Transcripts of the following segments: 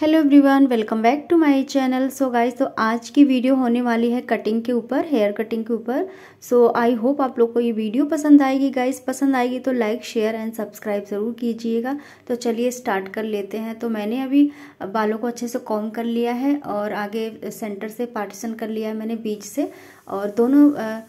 hello everyone welcome back to my channel so guys तो आज की वीडियो होने वाली है कटिंग के ऊपर हेयर कटिंग के ऊपर सो आई होप आप लोग को ये वीडियो पसंद आएगी गाइस पसंद आएगी तो लाइक शेयर एंड सब्सक्राइब ज़रूर कीजिएगा तो चलिए स्टार्ट कर लेते हैं तो मैंने अभी बालों को अच्छे से कॉम कर लिया है और आगे सेंटर से पार्टीशन कर लिया है मैंने बीच से और दोनों आ,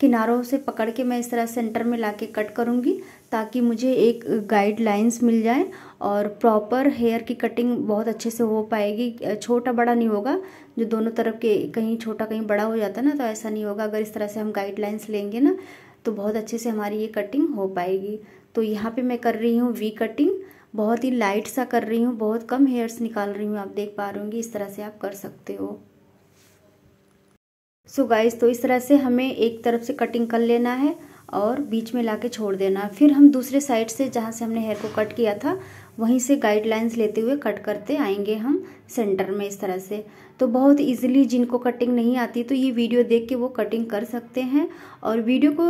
किनारों से पकड़ के मैं इस तरह सेंटर में लाके कट करूँगी ताकि मुझे एक गाइडलाइंस मिल जाए और प्रॉपर हेयर की कटिंग बहुत अच्छे से हो पाएगी छोटा बड़ा नहीं होगा जो दोनों तरफ के कहीं छोटा कहीं बड़ा हो जाता है ना तो ऐसा नहीं होगा अगर इस तरह से हम गाइडलाइंस लेंगे ना तो बहुत अच्छे से हमारी ये कटिंग हो पाएगी तो यहाँ पर मैं कर रही हूँ वी कटिंग बहुत ही लाइट सा कर रही हूँ बहुत कम हेयर्स निकाल रही हूँ आप देख पा रहे होंगे इस तरह से आप कर सकते हो सो so गाइस तो इस तरह से हमें एक तरफ से कटिंग कर लेना है और बीच में लाके छोड़ देना फिर हम दूसरे साइड से जहाँ से हमने हेयर को कट किया था वहीं से गाइडलाइंस लेते हुए कट करते आएंगे हम सेंटर में इस तरह से तो बहुत इजीली जिनको कटिंग नहीं आती तो ये वीडियो देख के वो कटिंग कर सकते हैं और वीडियो को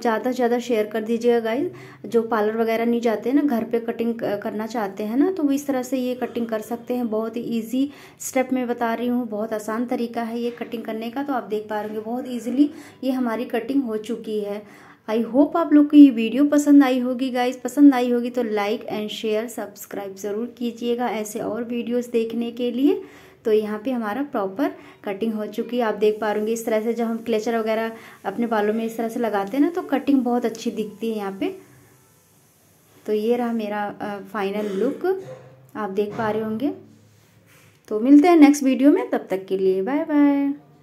ज़्यादा से ज़्यादा शेयर कर दीजिएगा गाइज जो पार्लर वगैरह नहीं जाते हैं ना घर पे कटिंग करना चाहते हैं ना तो वो इस तरह से ये कटिंग कर सकते हैं बहुत ही ईजी स्टेप में बता रही हूँ बहुत आसान तरीका है ये कटिंग करने का तो आप देख पा रहे बहुत ईजिली ये हमारी कटिंग हो चुकी है आई होप आप लोग को ये वीडियो पसंद आई होगी गाइज पसंद आई होगी तो लाइक एंड शेयर सब सब्सक्राइब ज़रूर कीजिएगा ऐसे और वीडियोस देखने के लिए तो यहाँ पे हमारा प्रॉपर कटिंग हो चुकी है आप देख पा रूँगी इस तरह से जब हम क्लेचर वगैरह अपने बालों में इस तरह से लगाते हैं ना तो कटिंग बहुत अच्छी दिखती है यहाँ पर तो ये रहा मेरा फाइनल लुक आप देख पा रहे होंगे तो मिलते हैं नेक्स्ट वीडियो में तब तक के लिए बाय बाय